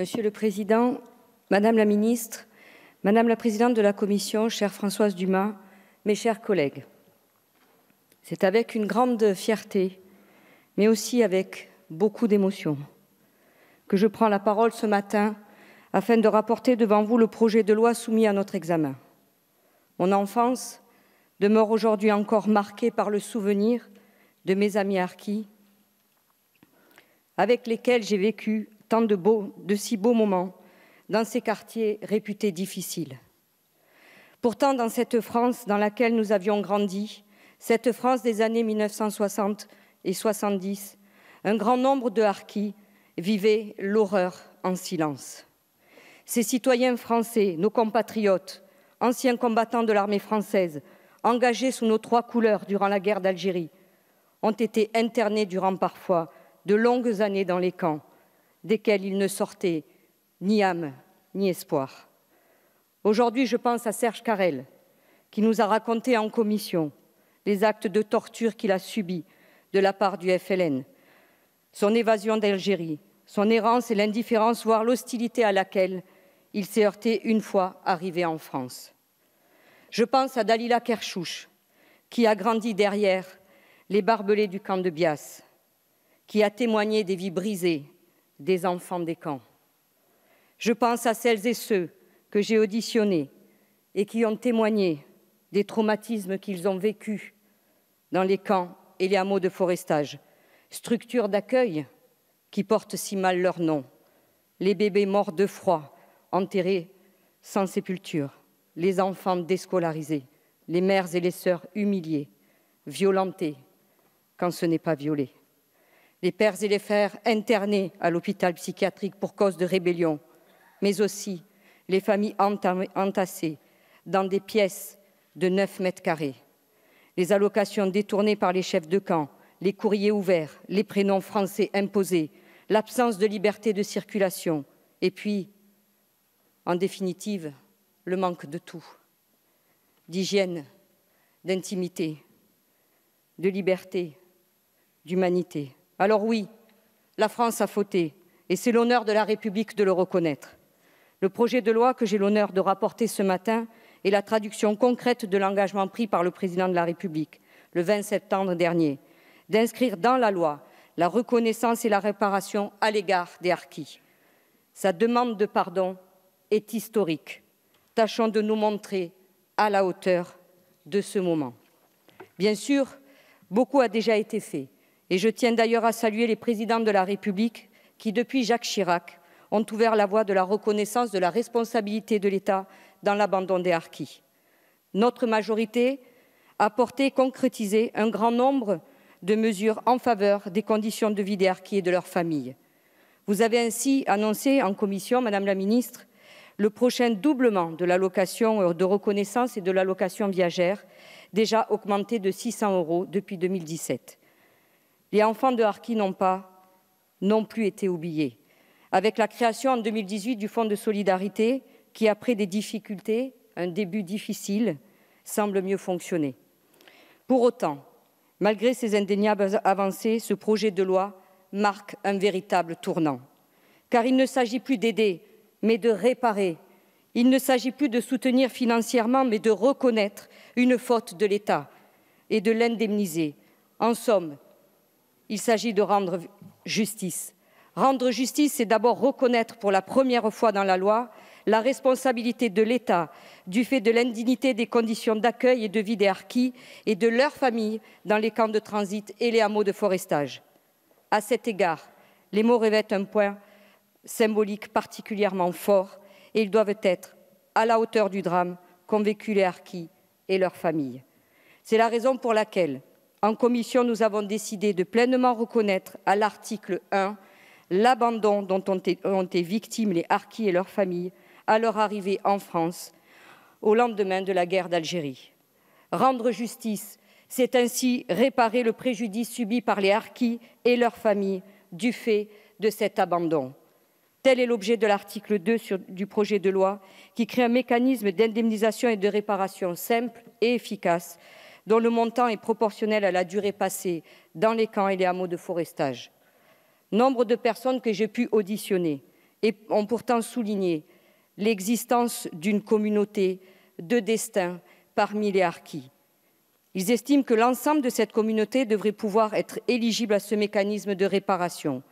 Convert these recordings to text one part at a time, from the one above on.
Monsieur le Président, Madame la Ministre, Madame la Présidente de la Commission, chère Françoise Dumas, mes chers collègues, c'est avec une grande fierté, mais aussi avec beaucoup d'émotion, que je prends la parole ce matin afin de rapporter devant vous le projet de loi soumis à notre examen. Mon enfance demeure aujourd'hui encore marquée par le souvenir de mes amis harkis, avec lesquels j'ai vécu tant de, si beaux moments dans ces quartiers réputés difficiles. Pourtant, dans cette France dans laquelle nous avions grandi, cette France des années 1960 et 70, un grand nombre de harkis vivaient l'horreur en silence. Ces citoyens français, nos compatriotes, anciens combattants de l'armée française, engagés sous nos trois couleurs durant la guerre d'Algérie, ont été internés durant parfois de longues années dans les camps, desquels il ne sortait ni âme ni espoir. Aujourd'hui, je pense à Serge Carrel, qui nous a raconté en commission les actes de torture qu'il a subis de la part du FLN, son évasion d'Algérie, son errance et l'indifférence, voire l'hostilité à laquelle il s'est heurté une fois arrivé en France. Je pense à Dalila Kerchouche, qui a grandi derrière les barbelés du camp de Bias, qui a témoigné des vies brisées des enfants des camps. Je pense à celles et ceux que j'ai auditionnés et qui ont témoigné des traumatismes qu'ils ont vécus dans les camps et les hameaux de forestage, structures d'accueil qui portent si mal leur nom, les bébés morts de froid, enterrés sans sépulture, les enfants déscolarisés, les mères et les sœurs humiliées, violentées quand ce n'est pas violé les pères et les frères internés à l'hôpital psychiatrique pour cause de rébellion, mais aussi les familles entassées dans des pièces de 9 mètres carrés, les allocations détournées par les chefs de camp, les courriers ouverts, les prénoms français imposés, l'absence de liberté de circulation, et puis, en définitive, le manque de tout, d'hygiène, d'intimité, de liberté, d'humanité. Alors oui, la France a fauté, et c'est l'honneur de la République de le reconnaître. Le projet de loi que j'ai l'honneur de rapporter ce matin est la traduction concrète de l'engagement pris par le Président de la République le 20 septembre dernier, d'inscrire dans la loi la reconnaissance et la réparation à l'égard des harkis. Sa demande de pardon est historique. Tâchons de nous montrer à la hauteur de ce moment. Bien sûr, beaucoup a déjà été fait. Et je tiens d'ailleurs à saluer les présidents de la République qui, depuis Jacques Chirac, ont ouvert la voie de la reconnaissance de la responsabilité de l'État dans l'abandon des harkis. Notre majorité a porté et concrétisé un grand nombre de mesures en faveur des conditions de vie des harkis et de leurs familles. Vous avez ainsi annoncé en commission, Madame la Ministre, le prochain doublement de l'allocation de reconnaissance et de l'allocation viagère, déjà augmentée de 600 euros depuis 2017. Les enfants de Harki n'ont pas non plus été oubliés. Avec la création en 2018 du Fonds de solidarité, qui après des difficultés, un début difficile, semble mieux fonctionner. Pour autant, malgré ces indéniables avancées, ce projet de loi marque un véritable tournant. Car il ne s'agit plus d'aider, mais de réparer. Il ne s'agit plus de soutenir financièrement, mais de reconnaître une faute de l'État et de l'indemniser. En somme, il s'agit de rendre justice. Rendre justice, c'est d'abord reconnaître pour la première fois dans la loi la responsabilité de l'État du fait de l'indignité des conditions d'accueil et de vie des harkis et de leurs familles dans les camps de transit et les hameaux de forestage. À cet égard, les mots revêtent un point symbolique particulièrement fort et ils doivent être à la hauteur du drame qu'ont vécu les harkis et leurs familles. C'est la raison pour laquelle en commission, nous avons décidé de pleinement reconnaître à l'article 1 l'abandon dont ont été, victimes les harkis et leurs familles à leur arrivée en France au lendemain de la guerre d'Algérie. Rendre justice, c'est ainsi réparer le préjudice subi par les harkis et leurs familles du fait de cet abandon. Tel est l'objet de l'article 2 du projet de loi qui crée un mécanisme d'indemnisation et de réparation simple et efficace dont le montant est proportionnel à la durée passée dans les camps et les hameaux de forestage. Nombre de personnes que j'ai pu auditionner ont pourtant souligné l'existence d'une communauté de destin parmi les harkis. Ils estiment que l'ensemble de cette communauté devrait pouvoir être éligible à ce mécanisme de réparation,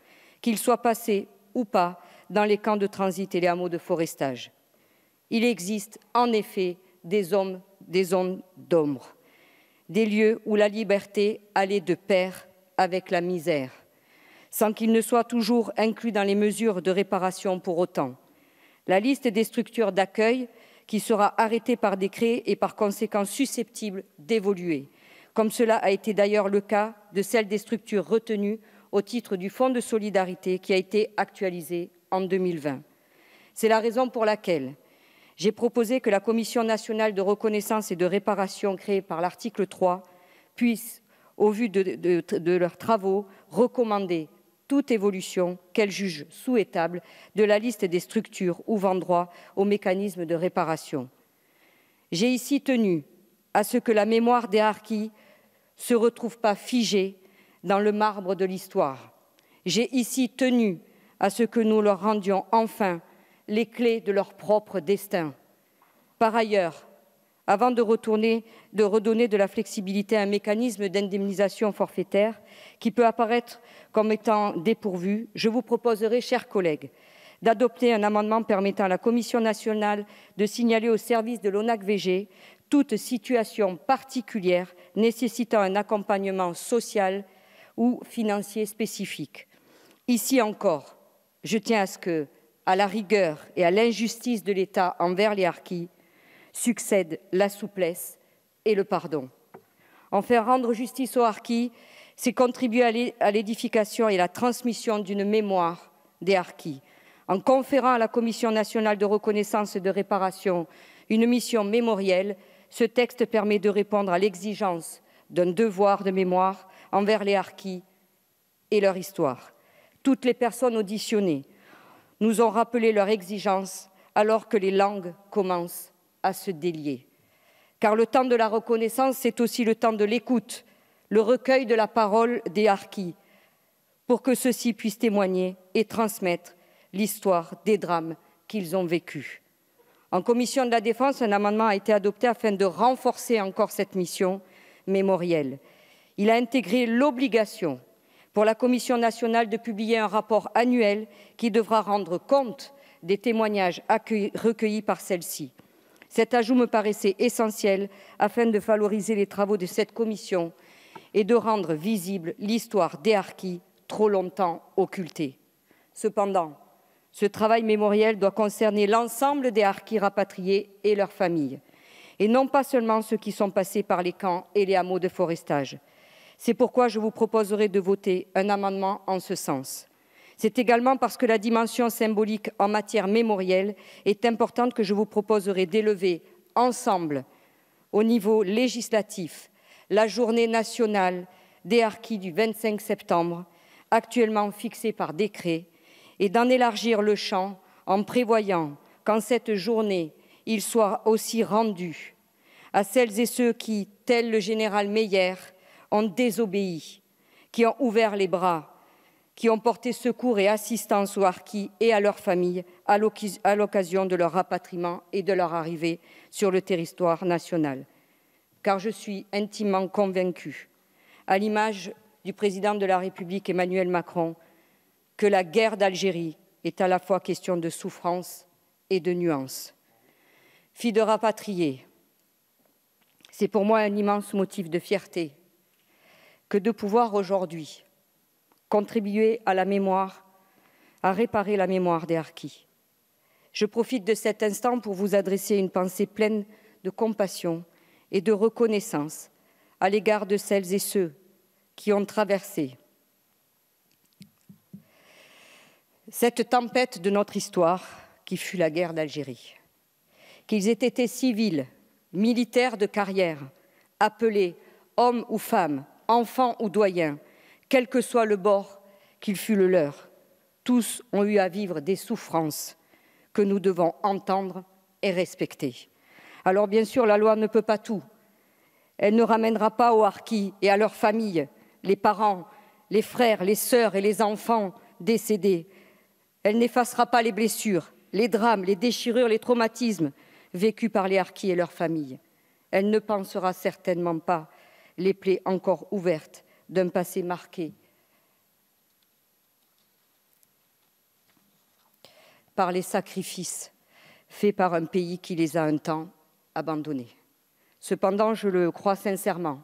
qu'il soit passé ou pas dans les camps de transit et les hameaux de forestage. Il existe en effet des hommes, des zones d'ombre des lieux où la liberté allait de pair avec la misère, sans qu'il ne soit toujours inclus dans les mesures de réparation pour autant. La liste des structures d'accueil qui sera arrêtée par décret et par conséquent susceptible d'évoluer, comme cela a été d'ailleurs le cas de celle des structures retenues au titre du Fonds de solidarité qui a été actualisé en 2020. C'est la raison pour laquelle j'ai proposé que la Commission nationale de reconnaissance et de réparation créée par l'article 3 puisse, au vu de, leurs travaux, recommander toute évolution qu'elle juge souhaitable de la liste des structures ou droit aux mécanismes de réparation. J'ai ici tenu à ce que la mémoire des harkis se retrouve pas figée dans le marbre de l'histoire. J'ai ici tenu à ce que nous leur rendions enfin les clés de leur propre destin. Par ailleurs, avant de, retourner, de redonner de la flexibilité à un mécanisme d'indemnisation forfaitaire qui peut apparaître comme étant dépourvu, je vous proposerai, chers collègues, d'adopter un amendement permettant à la Commission nationale de signaler au service de l'ONAC-VG toute situation particulière nécessitant un accompagnement social ou financier spécifique. Ici encore, je tiens à ce que à la rigueur et à l'injustice de l'État envers les harkis, succèdent la souplesse et le pardon. En faire rendre justice aux harkis, c'est contribuer à l'édification et à la transmission d'une mémoire des harkis, en conférant à la Commission nationale de reconnaissance et de réparation une mission mémorielle, ce texte permet de répondre à l'exigence d'un devoir de mémoire envers les harkis et leur histoire. Toutes les personnes auditionnées nous ont rappelé leur exigence alors que les langues commencent à se délier. Car le temps de la reconnaissance, c'est aussi le temps de l'écoute, le recueil de la parole des harkis, pour que ceux-ci puissent témoigner et transmettre l'histoire des drames qu'ils ont vécus. En commission de la défense, un amendement a été adopté afin de renforcer encore cette mission mémorielle. Il a intégré l'obligation pour la Commission nationale de publier un rapport annuel qui devra rendre compte des témoignages recueillis par celle-ci. Cet ajout me paraissait essentiel afin de valoriser les travaux de cette commission et de rendre visible l'histoire des harkis trop longtemps occultée. Cependant, ce travail mémoriel doit concerner l'ensemble des harkis rapatriés et leurs familles, et non pas seulement ceux qui sont passés par les camps et les hameaux de forestage. C'est pourquoi je vous proposerai de voter un amendement en ce sens. C'est également parce que la dimension symbolique en matière mémorielle est importante que je vous proposerai d'élever ensemble, au niveau législatif, la journée nationale des harkis du 25 septembre, actuellement fixée par décret, et d'en élargir le champ en prévoyant qu'en cette journée, il soit aussi rendu à celles et ceux qui, tel le général Meyer, ont désobéi, qui ont ouvert les bras, qui ont porté secours et assistance aux harkis et à leurs familles à l'occasion de leur rapatriement et de leur arrivée sur le territoire national. Car je suis intimement convaincue, à l'image du président de la République Emmanuel Macron, que la guerre d'Algérie est à la fois question de souffrance et de nuance. Fille de rapatriés, c'est pour moi un immense motif de fierté que de pouvoir aujourd'hui contribuer à la mémoire, à réparer la mémoire des harkis. Je profite de cet instant pour vous adresser une pensée pleine de compassion et de reconnaissance à l'égard de celles et ceux qui ont traversé cette tempête de notre histoire qui fut la guerre d'Algérie. Qu'ils aient été civils, militaires de carrière, appelés hommes ou femmes, enfants ou doyens, quel que soit le bord qu'il fût le leur, tous ont eu à vivre des souffrances que nous devons entendre et respecter. Alors bien sûr, la loi ne peut pas tout. Elle ne ramènera pas aux harkis et à leurs familles, les parents, les frères, les sœurs et les enfants décédés. Elle n'effacera pas les blessures, les drames, les déchirures, les traumatismes vécus par les harkis et leurs familles. Elle ne pensera certainement pas les plaies encore ouvertes d'un passé marqué par les sacrifices faits par un pays qui les a un temps abandonnés. Cependant, je le crois sincèrement,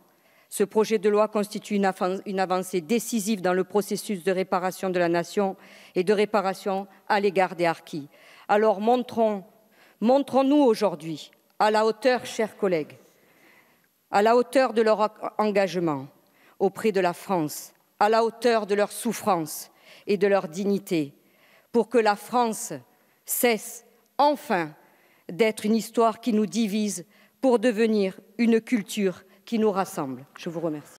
ce projet de loi constitue une avancée décisive dans le processus de réparation de la nation et de réparation à l'égard des harkis. Alors montrons, montrons-nous aujourd'hui à la hauteur, chers collègues, à la hauteur de leur engagement auprès de la France, à la hauteur de leur souffrance et de leur dignité, pour que la France cesse enfin d'être une histoire qui nous divise pour devenir une culture qui nous rassemble. Je vous remercie.